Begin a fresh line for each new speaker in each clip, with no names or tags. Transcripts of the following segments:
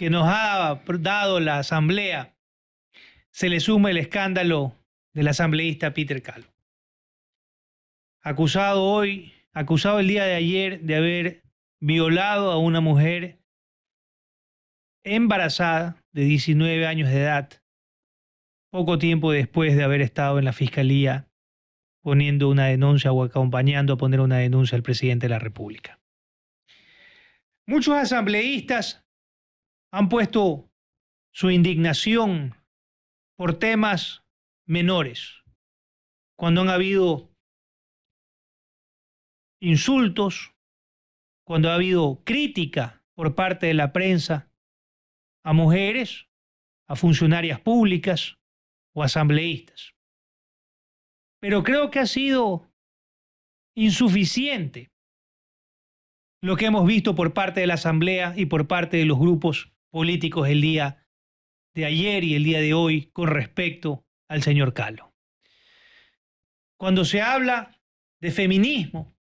que nos ha dado la Asamblea, se le suma el escándalo del asambleísta Peter Calo. Acusado hoy, acusado el día de ayer de haber violado a una mujer embarazada de 19 años de edad, poco tiempo después de haber estado en la fiscalía poniendo una denuncia o acompañando a poner una denuncia al presidente de la República. Muchos asambleístas han puesto su indignación por temas menores, cuando han habido insultos, cuando ha habido crítica por parte de la prensa a mujeres, a funcionarias públicas o asambleístas. Pero creo que ha sido insuficiente lo que hemos visto por parte de la Asamblea y por parte de los grupos políticos el día de ayer y el día de hoy con respecto al señor Calo. Cuando se habla de feminismo,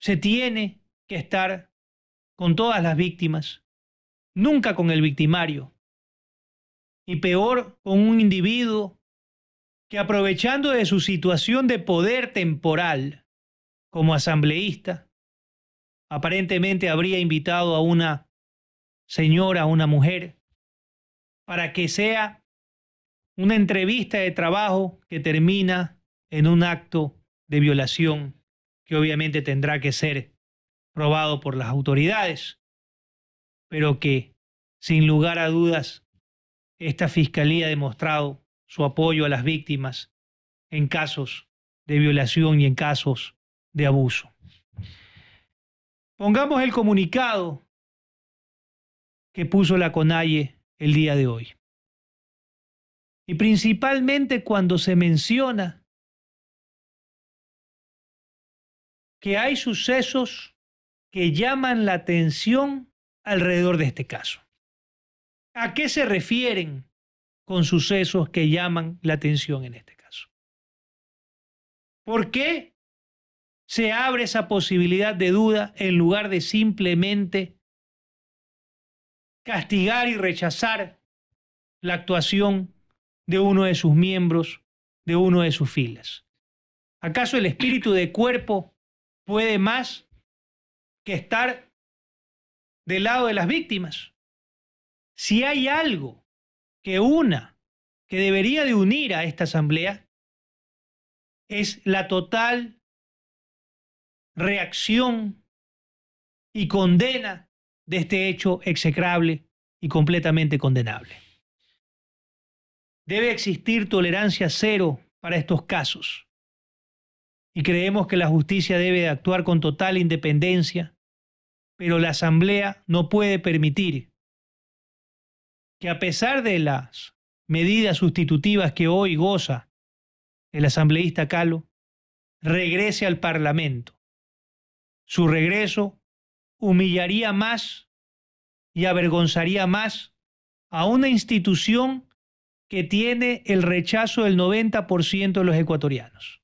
se tiene que estar con todas las víctimas, nunca con el victimario, y peor con un individuo que aprovechando de su situación de poder temporal como asambleísta, aparentemente habría invitado a una señora, una mujer, para que sea una entrevista de trabajo que termina en un acto de violación que obviamente tendrá que ser probado por las autoridades, pero que sin lugar a dudas esta Fiscalía ha demostrado su apoyo a las víctimas en casos de violación y en casos de abuso. Pongamos el comunicado que puso la CONAIE el día de hoy. Y principalmente cuando se menciona que hay sucesos que llaman la atención alrededor de este caso. ¿A qué se refieren con sucesos que llaman la atención en este caso? ¿Por qué se abre esa posibilidad de duda en lugar de simplemente castigar y rechazar la actuación de uno de sus miembros, de uno de sus filas. ¿Acaso el espíritu de cuerpo puede más que estar del lado de las víctimas? Si hay algo que una, que debería de unir a esta asamblea, es la total reacción y condena de este hecho execrable y completamente condenable. Debe existir tolerancia cero para estos casos. Y creemos que la justicia debe actuar con total independencia, pero la Asamblea no puede permitir que a pesar de las medidas sustitutivas que hoy goza el asambleísta Calo, regrese al Parlamento. Su regreso humillaría más y avergonzaría más a una institución que tiene el rechazo del 90% de los ecuatorianos.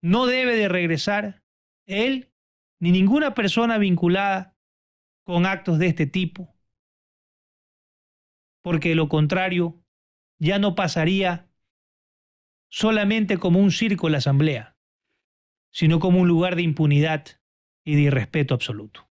No debe de regresar él ni ninguna persona vinculada con actos de este tipo, porque lo contrario ya no pasaría solamente como un circo la asamblea, sino como un lugar de impunidad y de irrespeto absoluto.